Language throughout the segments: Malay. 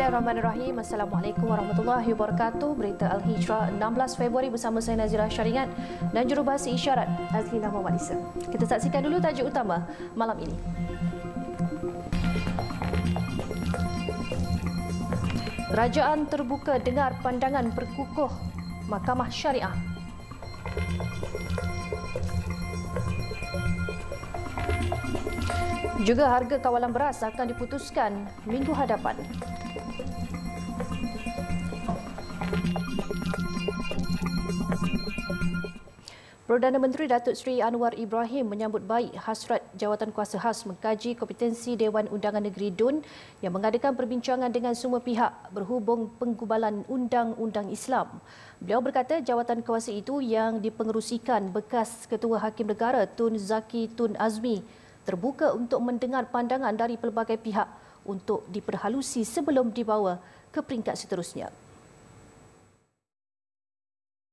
Bismillahirrahmanirrahim. Assalamualaikum warahmatullahi wabarakatuh. Berita Al-Hijrah 16 Februari bersama saya Nazira Syaringat dan jurubahasa isyarat Azlina Muhammad Isa. Kita saksikan dulu tajuk utama malam ini. Kerajaan terbuka dengar pandangan perkukuh Mahkamah Syariah. Juga harga kawalan beras akan diputuskan minggu hadapan. Perdana Menteri Datuk Seri Anwar Ibrahim menyambut baik hasrat jawatan kuasa khas mengkaji kompetensi Dewan Undangan Negeri DUN yang mengadakan perbincangan dengan semua pihak berhubung penggubalan Undang-Undang Islam. Beliau berkata jawatan kuasa itu yang dipengerusikan bekas Ketua Hakim Negara Tun Zaki Tun Azmi terbuka untuk mendengar pandangan dari pelbagai pihak untuk diperhalusi sebelum dibawa ke peringkat seterusnya.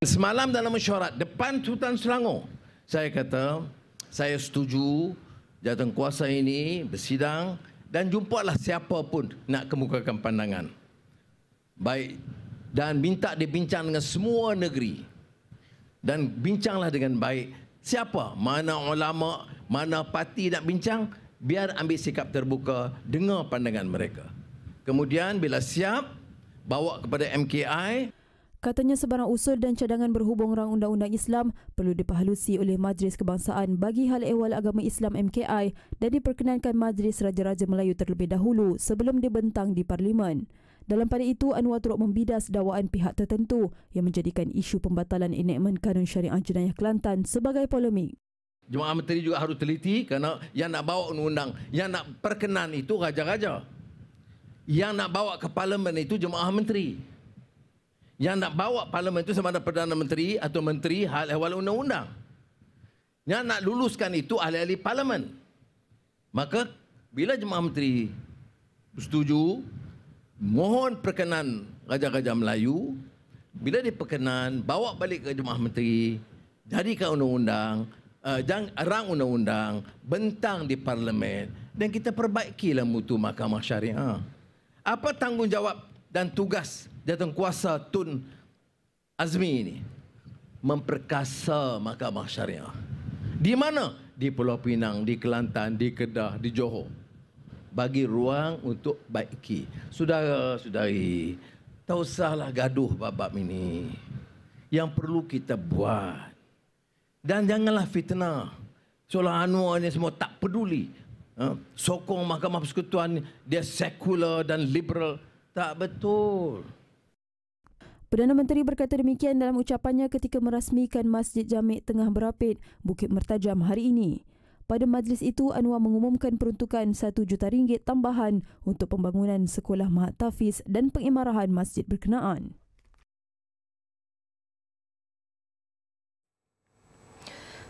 Semalam dalam mesyuarat depan Hutan Selangor, saya kata saya setuju jawatan kuasa ini bersidang dan jumpalah siapa pun nak kemukakan pandangan. Baik dan minta dibincang dengan semua negeri dan bincanglah dengan baik siapa mana ulama mana parti nak bincang biar ambil sikap terbuka dengar pandangan mereka kemudian bila siap bawa kepada MKI Katanya sebarang usul dan cadangan berhubung rang undang-undang Islam perlu diperhalusi oleh Majlis Kebangsaan bagi Hal Ehwal Agama Islam MKI dan diperkenankan Majlis Raja-Raja Melayu terlebih dahulu sebelum dibentang di Parlimen. Dalam pada itu, Anwar turut membidas dakwaan pihak tertentu yang menjadikan isu pembatalan enakmen kanun syariah jenayah Kelantan sebagai polemik. Jemaah Menteri juga harus teliti kerana yang nak bawa undang-undang, yang nak perkenan itu raja-raja. Yang nak bawa ke Parlimen itu jemaah Menteri yang nak bawa parlimen itu sama ada Perdana Menteri atau Menteri Hal Ehwal Undang-Undang. Yang nak luluskan itu ahli-ahli parlimen. Maka bila jemaah menteri setuju, mohon perkenan Raja-Raja Melayu, bila perkenan bawa balik ke jemaah menteri, jadikan undang-undang, uh, rang undang-undang, bentang di parlimen dan kita perbaikilah mutu mahkamah syariah. Apa tanggungjawab dan tugas Jatuh kuasa Tun Azmi ini memperkasa mahkamah syariah. Di mana? Di Pulau Pinang, di Kelantan, di Kedah, di Johor. Bagi ruang untuk baiki. Saudara-saudari, tak usahlah gaduh babak ini. Yang perlu kita buat. Dan janganlah fitnah. Seolah Anwar ini semua tak peduli. Ha? Sokong Mahkamah Persekutuan dia sekular dan liberal. Tak betul. Perdana Menteri berkata demikian dalam ucapannya ketika merasmikan Masjid Jamek Tengah Berapit, Bukit Mertajam hari ini. Pada majlis itu, Anwar mengumumkan peruntukan RM1 juta ringgit tambahan untuk pembangunan sekolah Mahat Tafiz dan pengimarahan masjid berkenaan.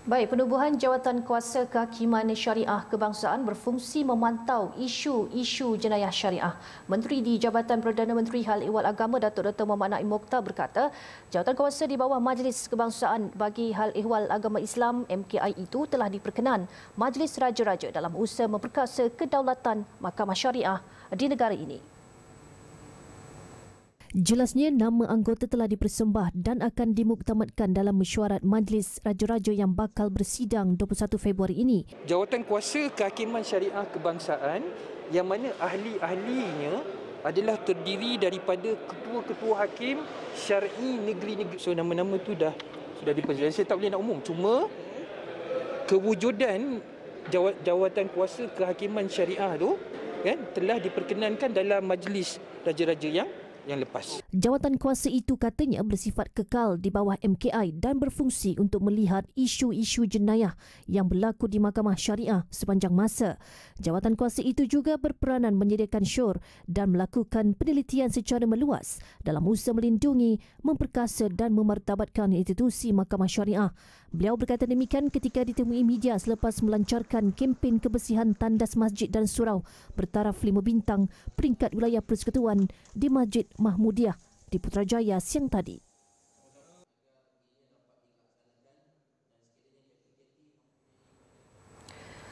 Baik, penubuhan jawatan kuasa kehakiman syariah kebangsaan berfungsi memantau isu-isu jenayah syariah. Menteri di Jabatan Perdana Menteri Hal Ehwal Agama Datuk Dr. Muhammad Naim Mokhtar berkata, jawatan kuasa di bawah Majlis Kebangsaan bagi Hal Ehwal Agama Islam MKI itu telah diperkenan Majlis Raja-Raja dalam usaha memperkasa kedaulatan mahkamah syariah di negara ini. Jelasnya nama anggota telah dipersembah dan akan dimuktamadkan dalam mesyuarat Majlis Raja-Raja yang bakal bersidang 21 Februari ini. Jawatan kuasa kehakiman syariah kebangsaan yang mana ahli-ahlinya adalah terdiri daripada ketua-ketua hakim syar'i negeri-negeri. So nama-nama itu dah sudah dipersembahkan. Saya tak boleh nak umum. Cuma kewujudan jawatan kuasa kehakiman syariah itu kan telah diperkenankan dalam majlis raja-raja yang yang lepas. Jawatan kuasa itu katanya bersifat kekal di bawah MKI dan berfungsi untuk melihat isu-isu jenayah yang berlaku di Mahkamah Syariah sepanjang masa. Jawatan kuasa itu juga berperanan menyediakan syur dan melakukan penelitian secara meluas dalam usaha melindungi, memperkasa dan memartabatkan institusi Mahkamah Syariah. Beliau berkata demikian ketika ditemui media selepas melancarkan kempen kebersihan tandas masjid dan surau bertaraf lima bintang peringkat wilayah persekutuan di Masjid Mahmudiyah di Putrajaya siang tadi.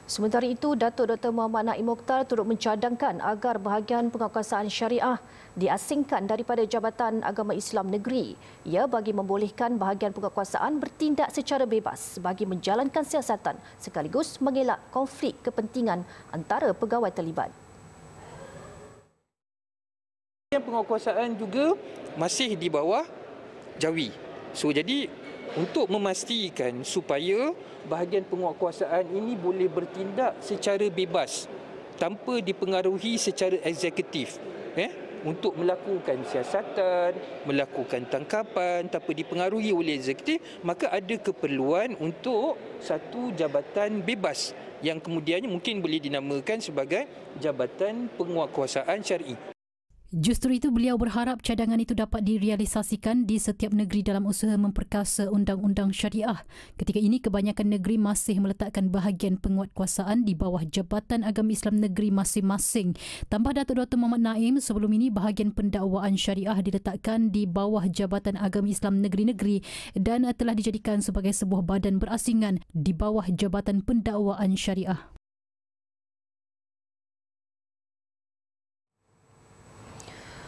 Sementara itu, Datuk Dr. Muhammad Naim Mokhtar turut mencadangkan agar bahagian pengakuasaan syariah diasingkan daripada Jabatan Agama Islam Negeri. Ia bagi membolehkan bahagian pengakuasaan bertindak secara bebas bagi menjalankan siasatan sekaligus mengelak konflik kepentingan antara pegawai terlibat. Bahagian pengakuasaan juga masih di bawah Jawi. So, jadi untuk memastikan supaya bahagian penguatkuasaan ini boleh bertindak secara bebas tanpa dipengaruhi secara eksekutif eh untuk melakukan siasatan, melakukan tangkapan tanpa dipengaruhi oleh eksekutif, maka ada keperluan untuk satu jabatan bebas yang kemudiannya mungkin boleh dinamakan sebagai jabatan penguatkuasaan syari'i. Justru itu beliau berharap cadangan itu dapat direalisasikan di setiap negeri dalam usaha memperkasa undang-undang syariah. Ketika ini kebanyakan negeri masih meletakkan bahagian penguatkuasaan di bawah Jabatan Agama Islam Negeri masing-masing. Tambah Datuk Dr. Muhammad Naim, sebelum ini bahagian pendakwaan syariah diletakkan di bawah Jabatan Agama Islam Negeri-Negeri dan telah dijadikan sebagai sebuah badan berasingan di bawah Jabatan Pendakwaan Syariah.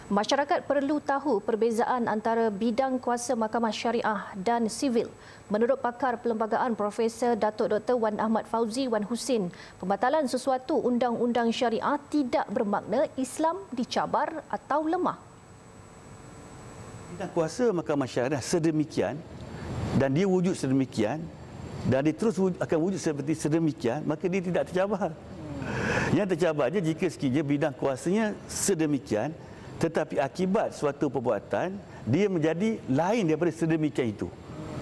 Masyarakat perlu tahu perbezaan antara bidang kuasa mahkamah syariah dan sivil. Menurut pakar perlembagaan Profesor Datuk Dr. Wan Ahmad Fauzi Wan Husin, pembatalan sesuatu undang-undang syariah tidak bermakna Islam dicabar atau lemah. Bidang kuasa mahkamah syariah sedemikian dan dia wujud sedemikian dan dia terus akan wujud seperti sedemikian, maka dia tidak tercabar. Yang tercabarnya jika sekiranya bidang kuasanya sedemikian, tetapi akibat suatu perbuatan dia menjadi lain daripada sedemikian itu.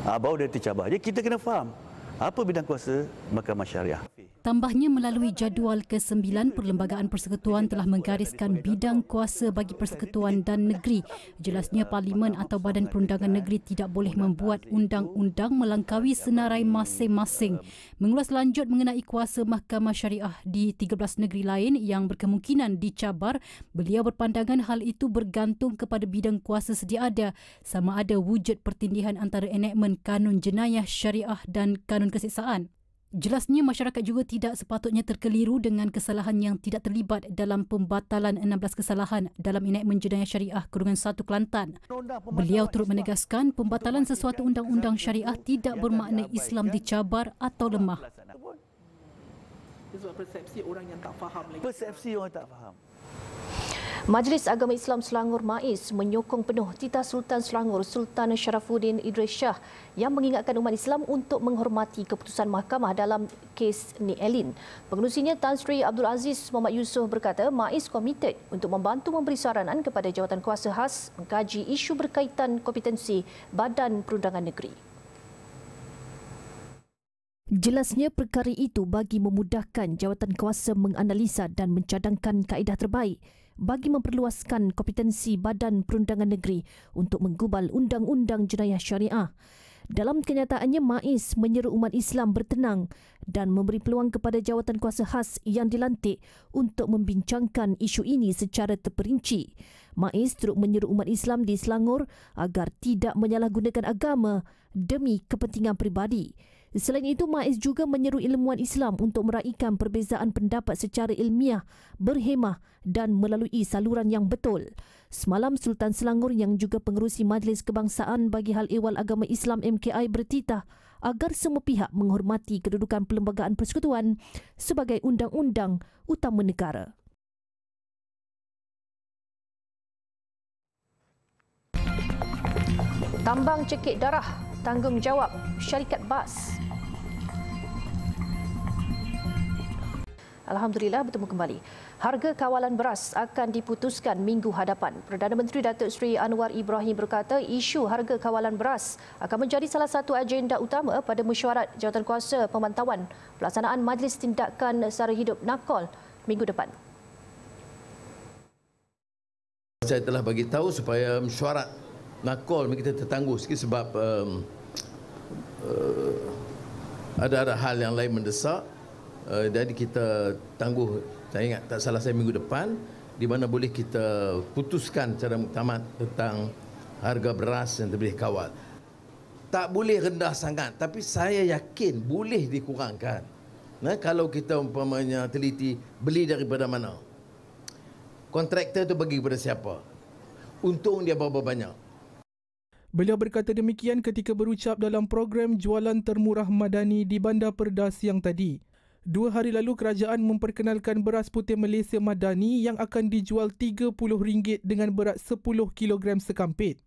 Ha, baru dia tercabar. Jadi kita kena faham apa bidang kuasa mahkamah syariah. Tambahnya melalui jadual ke-9 Perlembagaan Persekutuan telah menggariskan bidang kuasa bagi persekutuan dan negeri. Jelasnya Parlimen atau Badan Perundangan Negeri tidak boleh membuat undang-undang melangkaui senarai masing-masing. Mengulas lanjut mengenai kuasa Mahkamah Syariah di 13 negeri lain yang berkemungkinan dicabar, beliau berpandangan hal itu bergantung kepada bidang kuasa sedia ada sama ada wujud pertindihan antara enakmen kanun jenayah syariah dan kanun kesiksaan. Jelasnya masyarakat juga tidak sepatutnya terkeliru dengan kesalahan yang tidak terlibat dalam pembatalan 16 kesalahan dalam enakmen jenayah syariah Kurungan 1 Kelantan. Beliau turut menegaskan pembatalan sesuatu undang-undang syariah tidak bermakna Islam kan? dicabar atau lemah. persepsi orang yang tak faham Persepsi orang tak faham. Majlis Agama Islam Selangor MAIS menyokong penuh Tita Sultan Selangor Sultan Syarafuddin Idris Shah yang mengingatkan umat Islam untuk menghormati keputusan mahkamah dalam kes Ni Elin. Pengurusinya Tan Sri Abdul Aziz Muhammad Yusof berkata MAIS komited untuk membantu memberi saranan kepada jawatan kuasa khas mengkaji isu berkaitan kompetensi Badan Perundangan Negeri. Jelasnya perkara itu bagi memudahkan jawatan kuasa menganalisa dan mencadangkan kaedah terbaik bagi memperluaskan kompetensi Badan Perundangan Negeri untuk menggubal undang-undang jenayah syariah. Dalam kenyataannya, Mais menyeru umat Islam bertenang dan memberi peluang kepada jawatan kuasa khas yang dilantik untuk membincangkan isu ini secara terperinci. Mais turut menyeru umat Islam di Selangor agar tidak menyalahgunakan agama demi kepentingan peribadi. Selain itu, Maiz juga menyeru ilmuwan Islam untuk meraihkan perbezaan pendapat secara ilmiah, berhemah dan melalui saluran yang betul. Semalam, Sultan Selangor yang juga pengerusi Majlis Kebangsaan bagi Hal Ehwal Agama Islam MKI bertitah agar semua pihak menghormati kedudukan Perlembagaan Persekutuan sebagai undang-undang utama negara. Tambang cekik darah, tanggungjawab syarikat BAS. Alhamdulillah bertemu kembali. Harga kawalan beras akan diputuskan minggu hadapan. Perdana Menteri Datuk Seri Anwar Ibrahim berkata isu harga kawalan beras akan menjadi salah satu agenda utama pada mesyuarat kuasa pemantauan pelaksanaan Majlis Tindakan Sara Hidup Nakol minggu depan. Saya telah bagi tahu supaya mesyuarat Nakol kita tertangguh sikit sebab um, uh, ada-ada hal yang lain mendesak uh, jadi kita tangguh saya ingat tak salah saya minggu depan di mana boleh kita putuskan secara muktamad tentang harga beras yang lebih kawal tak boleh rendah sangat tapi saya yakin boleh dikurangkan nah kalau kita umpamanya teliti beli daripada mana kontraktor itu bagi kepada siapa untung dia berapa banyak Beliau berkata demikian ketika berucap dalam program jualan termurah madani di Bandar Perdas yang tadi. Dua hari lalu kerajaan memperkenalkan beras putih Malaysia Madani yang akan dijual RM30 dengan berat 10 kg sekampit.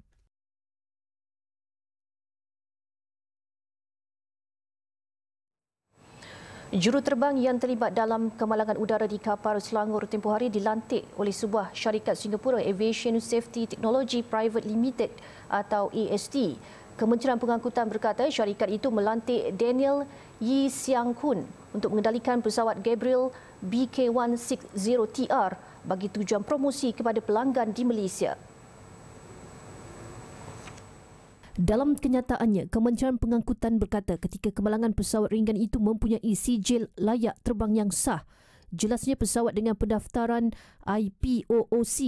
Juruterbang yang terlibat dalam kemalangan udara di kapal Selangor tempoh hari dilantik oleh sebuah syarikat Singapura Aviation Safety Technology Private Limited atau AST. Kementerian Pengangkutan berkata syarikat itu melantik Daniel Yi Siang Kun untuk mengendalikan pesawat Gabriel BK160TR bagi tujuan promosi kepada pelanggan di Malaysia. Dalam kenyataannya, Kementerian Pengangkutan berkata ketika kemalangan pesawat ringan itu mempunyai sijil layak terbang yang sah, jelasnya pesawat dengan pendaftaran IPOOC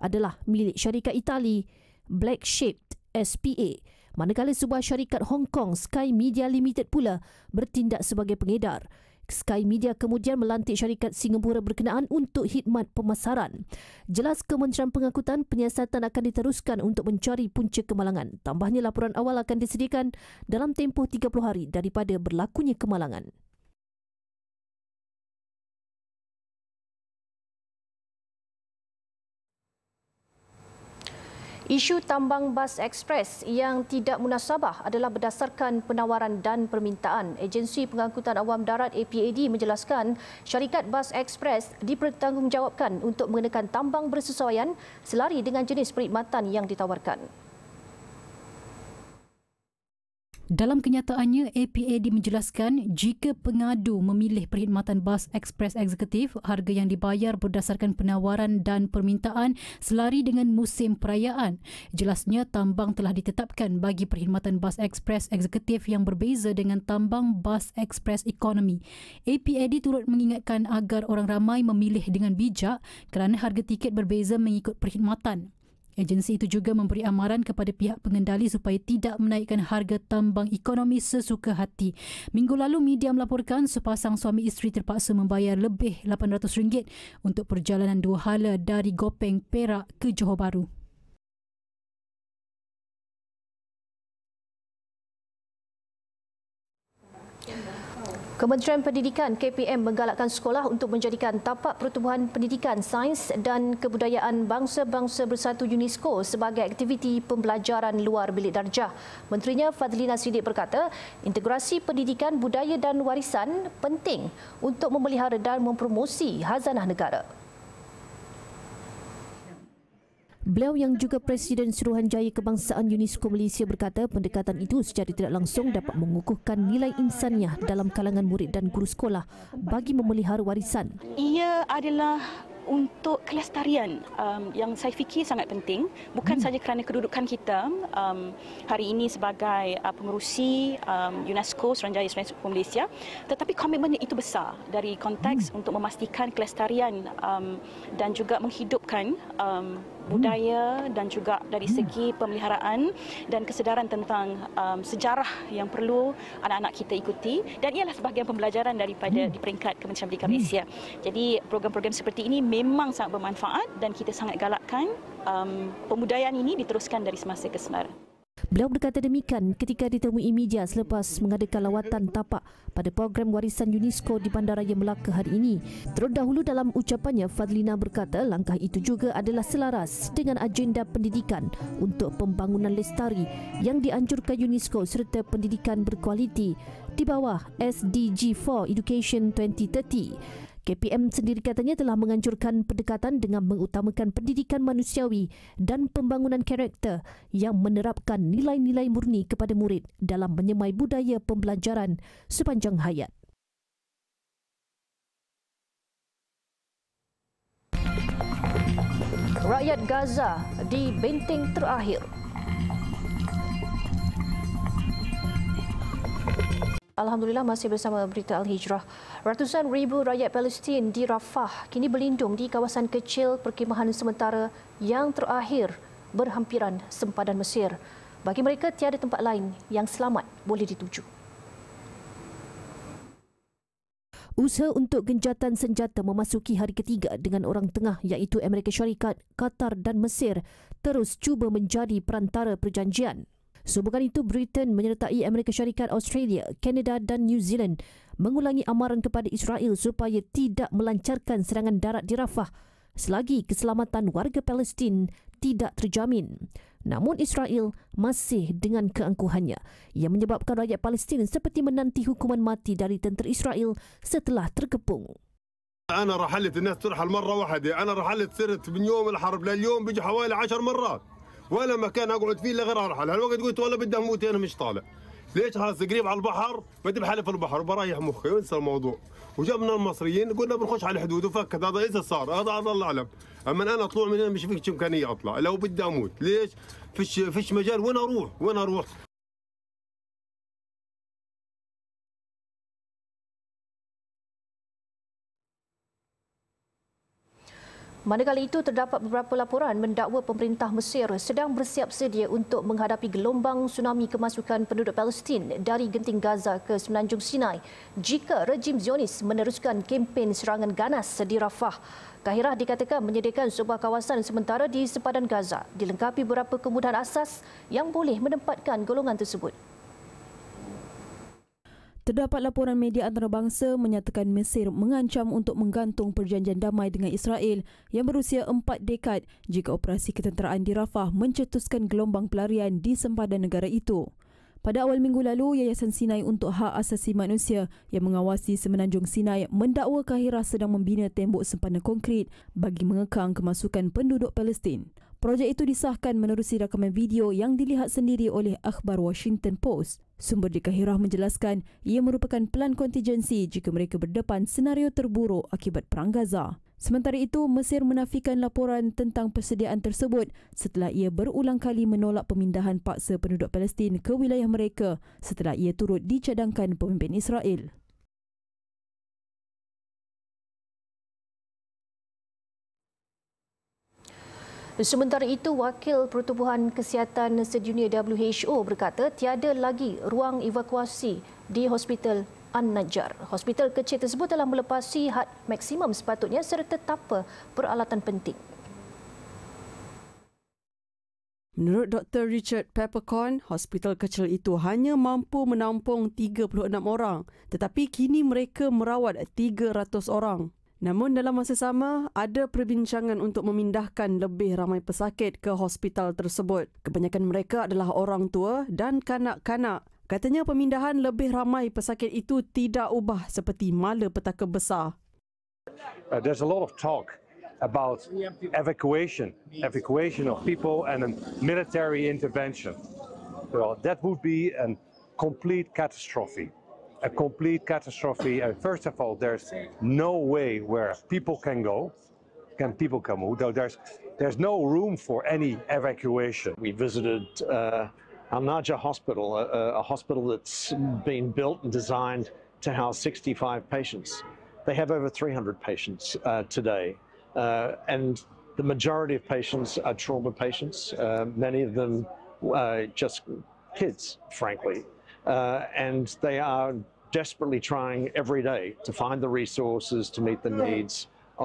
adalah milik syarikat Itali, Black Shaped SPA manakala sebuah syarikat Hong Kong Sky Media Limited pula bertindak sebagai pengedar. Sky Media kemudian melantik syarikat Singapura berkenaan untuk khidmat pemasaran. Jelas Kementerian Pengangkutan, penyiasatan akan diteruskan untuk mencari punca kemalangan. Tambahnya laporan awal akan disediakan dalam tempoh 30 hari daripada berlakunya kemalangan. Isu tambang bas ekspres yang tidak munasabah adalah berdasarkan penawaran dan permintaan. Agensi Pengangkutan Awam Darat APAD menjelaskan syarikat bas ekspres dipertanggungjawabkan untuk mengenakan tambang bersesuaian selari dengan jenis perkhidmatan yang ditawarkan. Dalam kenyataannya, APAD menjelaskan jika pengadu memilih perkhidmatan bas ekspres eksekutif, harga yang dibayar berdasarkan penawaran dan permintaan selari dengan musim perayaan. Jelasnya, tambang telah ditetapkan bagi perkhidmatan bas ekspres eksekutif yang berbeza dengan tambang bas ekspres ekonomi. APAD turut mengingatkan agar orang ramai memilih dengan bijak kerana harga tiket berbeza mengikut perkhidmatan. Agensi itu juga memberi amaran kepada pihak pengendali supaya tidak menaikkan harga tambang ekonomi sesuka hati. Minggu lalu, media melaporkan sepasang suami isteri terpaksa membayar lebih RM800 untuk perjalanan dua hala dari Gopeng, Perak ke Johor Bahru. Kementerian Pendidikan KPM menggalakkan sekolah untuk menjadikan tapak pertubuhan pendidikan sains dan kebudayaan bangsa-bangsa bersatu UNESCO sebagai aktiviti pembelajaran luar bilik darjah. Menterinya Fadlina Sidik berkata, integrasi pendidikan, budaya dan warisan penting untuk memelihara dan mempromosi hazanah negara. Beliau yang juga Presiden Suruhanjaya Kebangsaan UNESCO Malaysia berkata pendekatan itu secara tidak langsung dapat mengukuhkan nilai insannya dalam kalangan murid dan guru sekolah bagi memelihara warisan. Ia adalah untuk kelestarian um, yang saya fikir sangat penting bukan hmm. saja kerana kedudukan kita um, hari ini sebagai uh, pengerusi um, UNESCO Suruhanjaya Suruhanjaya Malaysia tetapi komitmen itu besar dari konteks hmm. untuk memastikan kelestarian um, dan juga menghidupkan um, budaya dan juga dari hmm. segi pemeliharaan dan kesedaran tentang um, sejarah yang perlu anak-anak kita ikuti dan ialah sebahagian pembelajaran daripada hmm. di peringkat Kementerian Pendidikan hmm. Malaysia. Jadi program-program seperti ini memang sangat bermanfaat dan kita sangat galakkan um, pembudayaan ini diteruskan dari semasa ke semasa. Beliau berkata demikian ketika ditemui media selepas mengadakan lawatan tapak pada program warisan UNESCO di Bandaraya Melaka hari ini. Terlebih dahulu dalam ucapannya, Fadlina berkata langkah itu juga adalah selaras dengan agenda pendidikan untuk pembangunan lestari yang dianjurkan UNESCO serta pendidikan berkualiti di bawah SDG 4 Education 2030. KPM sendiri katanya telah menganjurkan pendekatan dengan mengutamakan pendidikan manusiawi dan pembangunan karakter yang menerapkan nilai-nilai murni kepada murid dalam menyemai budaya pembelajaran sepanjang hayat. Rakyat Gaza di benteng terakhir. Alhamdulillah masih bersama berita Al-Hijrah. Ratusan ribu rakyat Palestin di Rafah kini berlindung di kawasan kecil perkhemahan sementara yang terakhir berhampiran sempadan Mesir. Bagi mereka tiada tempat lain yang selamat boleh dituju. Usaha untuk genjatan senjata memasuki hari ketiga dengan orang tengah iaitu Amerika Syarikat, Qatar dan Mesir terus cuba menjadi perantara perjanjian. Sehubungan itu, Britain menyertai Amerika Syarikat, Australia, Kanada dan New Zealand mengulangi amaran kepada Israel supaya tidak melancarkan serangan darat di Rafah selagi keselamatan warga Palestin tidak terjamin. Namun Israel masih dengan keangkuhannya yang menyebabkan rakyat Palestin seperti menanti hukuman mati dari tentera Israel setelah terkepung. Ana rahalit الناس ترحل مره واحده انا رحلت سرت من يوم الحرب لليوم بيجي حوالي 10 مرات ولا مكان اقعد فيه الا غير ارحل هالوقت قلت والله بدي اموت انا مش طالع ليش خلاص قريب على البحر بدي بحلف في البحر وبريح مخي وانسى الموضوع وجبنا المصريين قلنا بنخش على الحدود وفكت هذا اذا صار هذا على الله اعلم اما انا اطلع من هنا مش فيش امكانيه اطلع لو بدي اموت ليش فيش فيش مجال وين اروح وين اروح Manakala itu terdapat beberapa laporan mendakwa pemerintah Mesir sedang bersiap sedia untuk menghadapi gelombang tsunami kemasukan penduduk Palestin dari genting Gaza ke Semenanjung Sinai jika rejim Zionis meneruskan kempen serangan ganas di Rafah. Kahirah dikatakan menyediakan sebuah kawasan sementara di sepadan Gaza dilengkapi beberapa kemudahan asas yang boleh menempatkan golongan tersebut. Terdapat laporan media antarabangsa menyatakan Mesir mengancam untuk menggantung perjanjian damai dengan Israel yang berusia empat dekad jika operasi ketenteraan di Rafah mencetuskan gelombang pelarian di sempadan negara itu. Pada awal minggu lalu, Yayasan Sinai untuk Hak Asasi Manusia yang mengawasi Semenanjung Sinai mendakwa Kahira sedang membina tembok sempadan konkrit bagi mengekang kemasukan penduduk Palestin. Projek itu disahkan menerusi rakaman video yang dilihat sendiri oleh Akhbar Washington Post. Sumber di Kahirah menjelaskan ia merupakan pelan kontingensi jika mereka berdepan senario terburuk akibat Perang Gaza. Sementara itu, Mesir menafikan laporan tentang persediaan tersebut setelah ia berulang kali menolak pemindahan paksa penduduk Palestin ke wilayah mereka setelah ia turut dicadangkan pemimpin Israel. Sementara itu, Wakil Pertubuhan Kesihatan Sedunia WHO berkata tiada lagi ruang evakuasi di Hospital An-Najjar. Hospital kecil tersebut telah melepasi had maksimum sepatutnya serta tanpa peralatan penting. Menurut Dr. Richard Peppercorn, hospital kecil itu hanya mampu menampung 36 orang tetapi kini mereka merawat 300 orang. Namun dalam masa sama, ada perbincangan untuk memindahkan lebih ramai pesakit ke hospital tersebut. Kebanyakan mereka adalah orang tua dan kanak-kanak. Katanya pemindahan lebih ramai pesakit itu tidak ubah seperti mala petaka besar. Uh, there's a lot of talk about evacuation, evacuation of people and a military intervention. Well, that would be a complete catastrophe. a complete catastrophe. first of all, there's no way where people can go, can people come? there's there's no room for any evacuation. We visited. Uh, Al Naja Hospital, a, a hospital that's been built and designed to house 65 patients. They have over 300 patients uh, today, uh, and the majority of patients are trauma patients, uh, many of them uh, just kids, frankly. Uh, and they are desperately trying every day to find the resources to meet the needs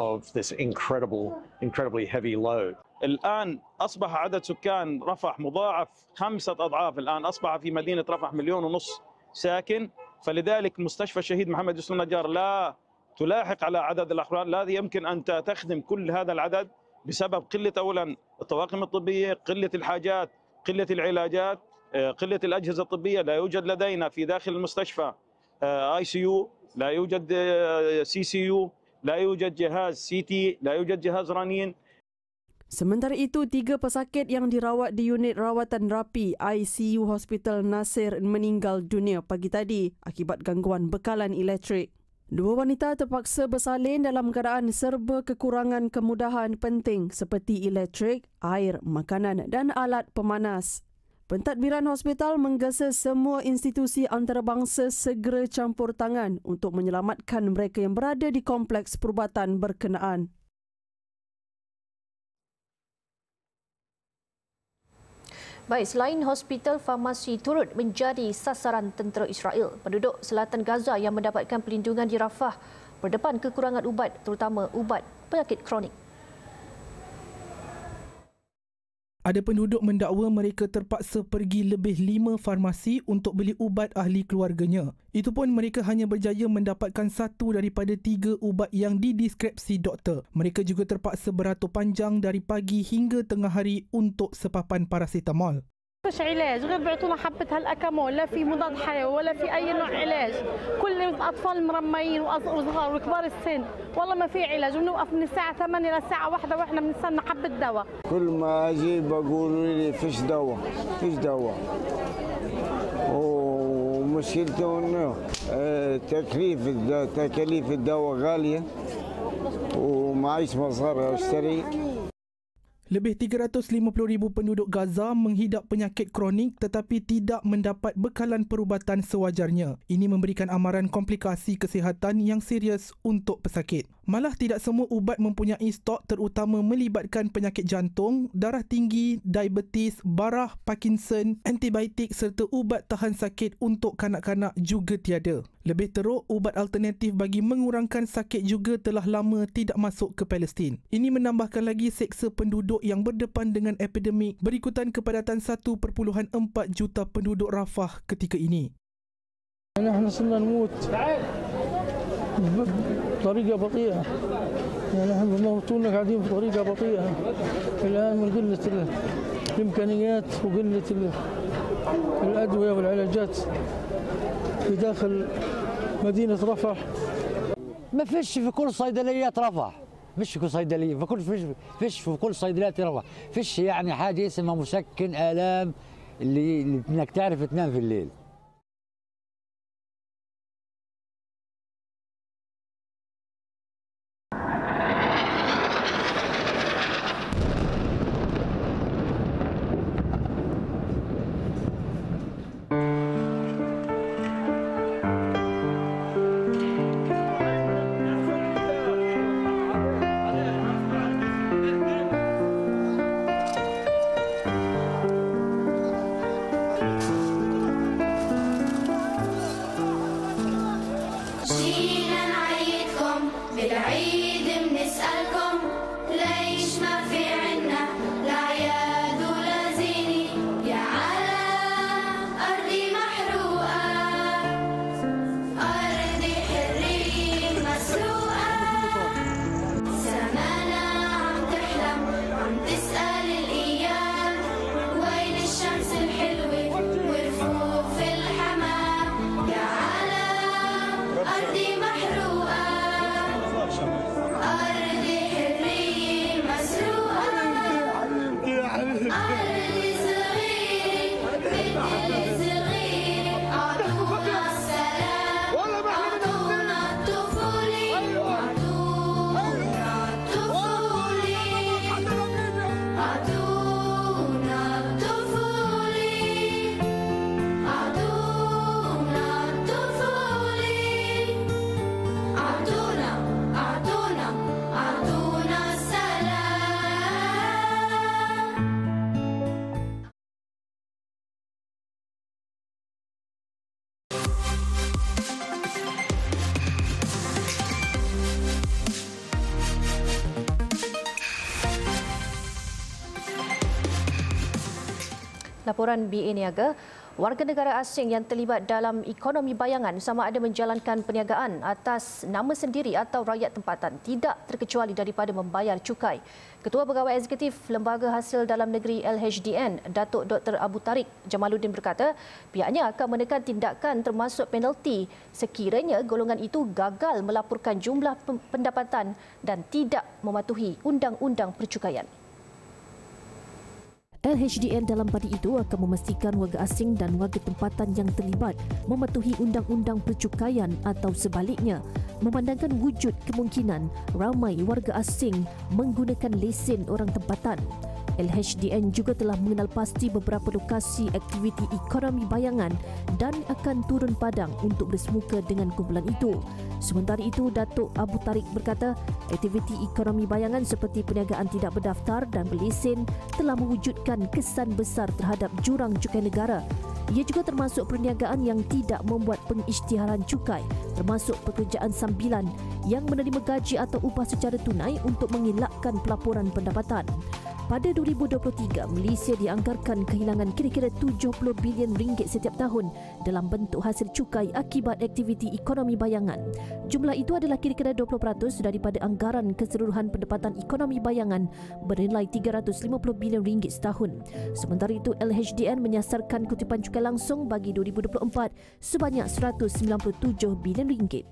of this incredible, incredibly heavy load. الآن أصبح عدد سكان رفح مضاعف خمسة أضعاف الآن أصبح في مدينة رفح مليون ونص ساكن فلذلك مستشفى الشهيد محمد يوسف النجار لا تلاحق على عدد الأحرار لا يمكن أن تخدم كل هذا العدد بسبب قلة أولا الطواقم الطبية قلة الحاجات قلة العلاجات آه، قلة الأجهزة الطبية لا يوجد لدينا في داخل المستشفى اي سي يو لا يوجد سي سي يو لا يوجد جهاز سي تي لا يوجد جهاز رنين Sementara itu, tiga pesakit yang dirawat di unit rawatan rapi ICU Hospital Nasir meninggal dunia pagi tadi akibat gangguan bekalan elektrik. Dua wanita terpaksa bersalin dalam keadaan serba kekurangan kemudahan penting seperti elektrik, air, makanan dan alat pemanas. Pentadbiran Hospital menggesa semua institusi antarabangsa segera campur tangan untuk menyelamatkan mereka yang berada di kompleks perubatan berkenaan. Baik, selain hospital farmasi turut menjadi sasaran tentera Israel, penduduk selatan Gaza yang mendapatkan pelindungan di Rafah berdepan kekurangan ubat terutama ubat penyakit kronik. Ada penduduk mendakwa mereka terpaksa pergi lebih lima farmasi untuk beli ubat ahli keluarganya. Itu pun mereka hanya berjaya mendapatkan satu daripada tiga ubat yang dideskripsi doktor. Mereka juga terpaksa beratur panjang dari pagi hingga tengah hari untuk sepapan parasitamol. فيش علاج غير بيعطونا حبه هالاكامول لا في مضاد حيوي ولا في اي نوع علاج كل الاطفال مرميين وصغار وكبار السن والله ما في علاج ونوقف من الساعه 8 للساعه 1 واحنا بنستنى حبه دواء كل ما اجي بقولوا لي فيش دواء فيش دواء ومشكلته انه آه، تكليف تكاليف الدواء غاليه ومعيش مصاري اشتري Lebih 350,000 penduduk Gaza menghidap penyakit kronik tetapi tidak mendapat bekalan perubatan sewajarnya. Ini memberikan amaran komplikasi kesihatan yang serius untuk pesakit. Malah tidak semua ubat mempunyai stok terutama melibatkan penyakit jantung, darah tinggi, diabetes, barah, Parkinson, antibiotik serta ubat tahan sakit untuk kanak-kanak juga tiada. Lebih teruk, ubat alternatif bagi mengurangkan sakit juga telah lama tidak masuk ke Palestin. Ini menambahkan lagi seksa penduduk yang berdepan dengan epidemik berikutan kepadatan 1.4 juta penduduk Rafah ketika ini. بطريقه بطيئه يعني احنا موتونا قاعدين بطريقه بطيئه الان من قله الامكانيات وقله الادويه والعلاجات في داخل مدينه رفح ما فيش في كل صيدليات رفح فيش في كل صيدليه في كل فيش فيش في كل صيدليات رفح فيش يعني حاجه اسمها مسكن الام اللي انك تعرف تنام في الليل Yeah. laporan BA Niaga, warga negara asing yang terlibat dalam ekonomi bayangan sama ada menjalankan perniagaan atas nama sendiri atau rakyat tempatan tidak terkecuali daripada membayar cukai. Ketua Pegawai Eksekutif Lembaga Hasil Dalam Negeri LHDN, Datuk Dr. Abu Tarik Jamaluddin berkata, pihaknya akan menekan tindakan termasuk penalti sekiranya golongan itu gagal melaporkan jumlah pendapatan dan tidak mematuhi undang-undang percukaian. LHDN dalam badi itu akan memastikan warga asing dan warga tempatan yang terlibat mematuhi undang-undang percukaian atau sebaliknya memandangkan wujud kemungkinan ramai warga asing menggunakan lesen orang tempatan. LHDN juga telah mengenal pasti beberapa lokasi aktiviti ekonomi bayangan dan akan turun padang untuk bersemuka dengan kumpulan itu. Sementara itu, Datuk Abu Tarik berkata, aktiviti ekonomi bayangan seperti perniagaan tidak berdaftar dan berlesen telah mewujudkan kesan besar terhadap jurang cukai negara. Ia juga termasuk perniagaan yang tidak membuat pengisytiharan cukai, termasuk pekerjaan sambilan yang menerima gaji atau upah secara tunai untuk mengelakkan pelaporan pendapatan pada 2023, Malaysia dianggarkan kehilangan kira-kira 70 bilion ringgit setiap tahun dalam bentuk hasil cukai akibat aktiviti ekonomi bayangan. Jumlah itu adalah kira-kira 20% daripada anggaran keseluruhan pendapatan ekonomi bayangan bernilai 350 bilion ringgit setahun. Sementara itu, LHDN menyasarkan kutipan cukai langsung bagi 2024 sebanyak 197 bilion ringgit.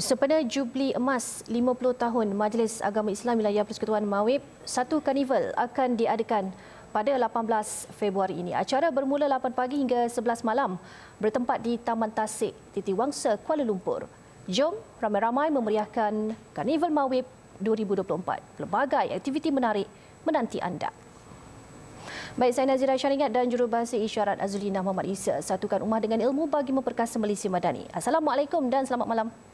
Sempena Jubli Emas 50 tahun Majlis Agama Islam Wilayah Persekutuan Mawib, satu karnival akan diadakan pada 18 Februari ini. Acara bermula 8 pagi hingga 11 malam bertempat di Taman Tasik, Titi Wangsa, Kuala Lumpur. Jom ramai-ramai memeriahkan Karnival Mawib 2024. Pelbagai aktiviti menarik menanti anda. Baik, saya Nazira Syaringat dan jurubahasa isyarat Azulina Muhammad Isa. Satukan rumah dengan ilmu bagi memperkasa Malaysia Madani. Assalamualaikum dan selamat malam.